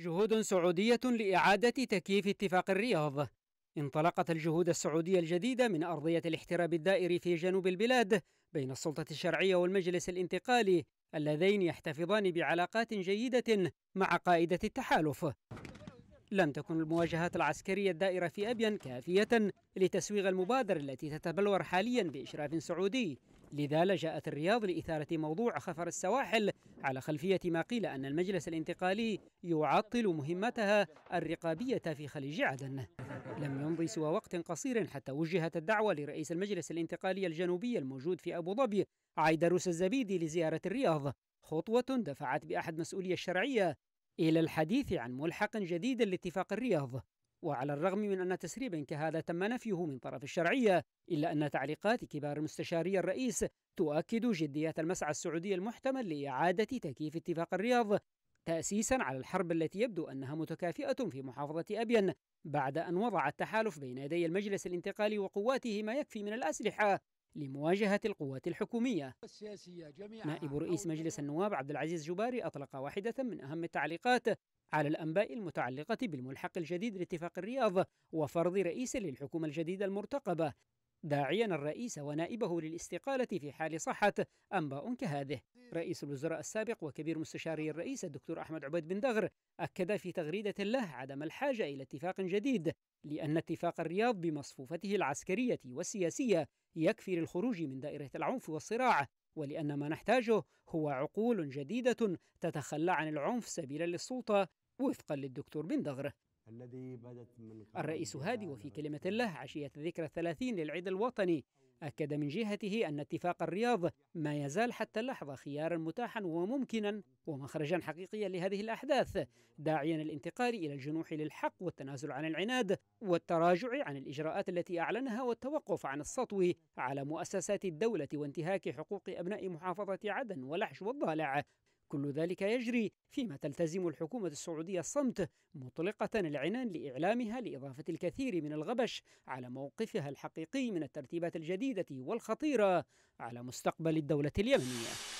جهود سعودية لإعادة تكييف اتفاق الرياض انطلقت الجهود السعودية الجديدة من أرضية الاحتراب الدائري في جنوب البلاد بين السلطة الشرعية والمجلس الانتقالي اللذين يحتفظان بعلاقات جيدة مع قائدة التحالف لم تكن المواجهات العسكرية الدائرة في أبين كافية لتسويغ المبادرة التي تتبلور حاليا بإشراف سعودي لذا لجأت الرياض لإثارة موضوع خفر السواحل على خلفية ما قيل أن المجلس الانتقالي يعطل مهمتها الرقابية في خليج عدن لم يمضي سوى وقت قصير حتى وجهت الدعوة لرئيس المجلس الانتقالي الجنوبي الموجود في أبو ظبي عيدروس الزبيدي لزيارة الرياض خطوة دفعت بأحد مسؤولي الشرعية إلى الحديث عن ملحق جديد لاتفاق الرياض وعلى الرغم من أن تسريبا كهذا تم نفيه من طرف الشرعية إلا أن تعليقات كبار مستشاري الرئيس تؤكد جدية المسعى السعودي المحتمل لإعادة تكييف اتفاق الرياض تأسيسا على الحرب التي يبدو أنها متكافئة في محافظة أبين بعد أن وضع التحالف بين يدي المجلس الانتقالي وقواته ما يكفي من الأسلحة لمواجهة القوات الحكومية نائب رئيس مجلس النواب عبد العزيز جباري أطلق واحدة من أهم التعليقات على الأنباء المتعلقة بالملحق الجديد لاتفاق الرياض وفرض رئيس للحكومة الجديدة المرتقبة داعيا الرئيس ونائبه للاستقالة في حال صحت أنباء كهذه رئيس الوزراء السابق وكبير مستشاري الرئيس الدكتور أحمد عبيد بن دغر أكد في تغريدة له عدم الحاجة إلى اتفاق جديد لأن اتفاق الرياض بمصفوفته العسكرية والسياسية يكفي للخروج من دائرة العنف والصراع ولأن ما نحتاجه هو عقول جديدة تتخلى عن العنف سبيلا للسلطة وفقا للدكتور بن دغر الذي بدت من الرئيس هادي وفي كلمة له عشية ذكرى الثلاثين للعيد الوطني أكد من جهته أن اتفاق الرياض ما يزال حتى اللحظة خيارا متاحا وممكنا ومخرجا حقيقيا لهذه الأحداث داعيا الانتقال إلى الجنوح للحق والتنازل عن العناد والتراجع عن الإجراءات التي أعلنها والتوقف عن السطو على مؤسسات الدولة وانتهاك حقوق أبناء محافظة عدن ولحش والضالع كل ذلك يجري فيما تلتزم الحكومة السعودية الصمت مطلقة العنان لإعلامها لإضافة الكثير من الغبش على موقفها الحقيقي من الترتيبات الجديدة والخطيرة على مستقبل الدولة اليمنية